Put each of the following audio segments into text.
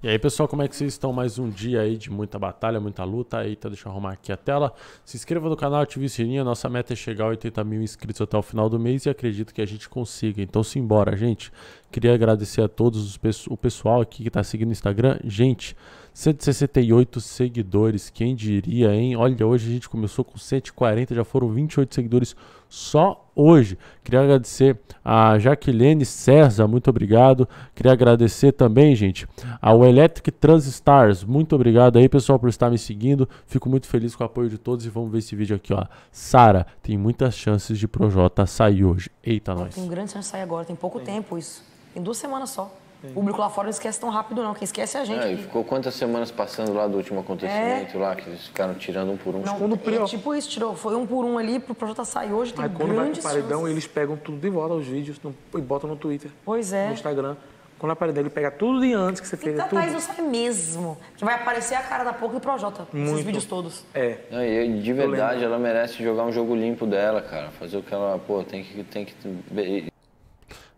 E aí, pessoal, como é que vocês estão? Mais um dia aí de muita batalha, muita luta. Eita, deixa eu arrumar aqui a tela. Se inscreva no canal, ative o sininho. Nossa meta é chegar a 80 mil inscritos até o final do mês e acredito que a gente consiga. Então, simbora, gente. Queria agradecer a todos os o pessoal aqui que está seguindo o Instagram. Gente, 168 seguidores, quem diria, hein? Olha, hoje a gente começou com 140, já foram 28 seguidores só hoje. Queria agradecer a Jaqueline César, muito obrigado. Queria agradecer também, gente, ao Electric Transstars, muito obrigado aí, pessoal, por estar me seguindo. Fico muito feliz com o apoio de todos e vamos ver esse vídeo aqui, ó. Sara, tem muitas chances de ProJ sair hoje. Eita, nós. Tem grande chance de sair agora, tem pouco tem. tempo isso. Tem duas semanas só. O público lá fora não esquece tão rápido, não. Quem esquece é a gente. É, e ficou quantas semanas passando lá do último acontecimento é. lá, que eles ficaram tirando um por um. Não, quando é, tipo isso, tirou. Foi um por um ali, pro projeto sair hoje, tem Mas quando vai pro paredão, chances. eles pegam tudo de volta, os vídeos, no, e botam no Twitter. Pois é. No Instagram. Quando aparece ele pega tudo de antes que você fez. Então, Thaís não sabe mesmo. Que vai aparecer a cara da Poca e Projota. Esses vídeos todos. É. Não, e de verdade, ela merece jogar um jogo limpo dela, cara. Fazer o que ela, pô, tem que. Tem que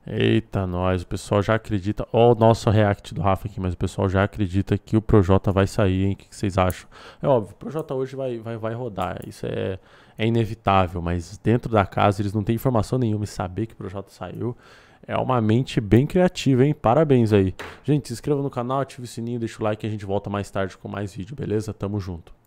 Eita, nós, o pessoal já acredita. Ó, o nosso react do Rafa aqui, mas o pessoal já acredita que o Projota vai sair, hein? O que, vocês acham? É óbvio, o Projota hoje vai, vai, vai rodar, isso é, é inevitável, mas dentro da casa eles não têm informação nenhuma e saber que o Projota saiu é uma mente bem criativa, hein? Parabéns aí. Gente, se inscreva no canal, ative o sininho, deixa o like e a gente volta mais tarde com mais vídeo, beleza? Tamo junto.